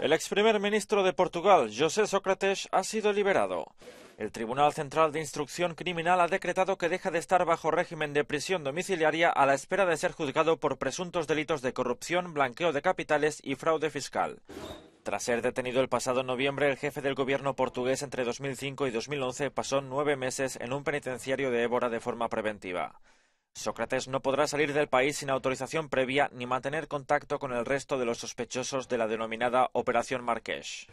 El ex primer ministro de Portugal, José Sócrates, ha sido liberado. El Tribunal Central de Instrucción Criminal ha decretado que deja de estar bajo régimen de prisión domiciliaria a la espera de ser juzgado por presuntos delitos de corrupción, blanqueo de capitales y fraude fiscal. Tras ser detenido el pasado noviembre, el jefe del gobierno portugués entre 2005 y 2011 pasó nueve meses en un penitenciario de Évora de forma preventiva. Sócrates no podrá salir del país sin autorización previa ni mantener contacto con el resto de los sospechosos de la denominada Operación Marqués.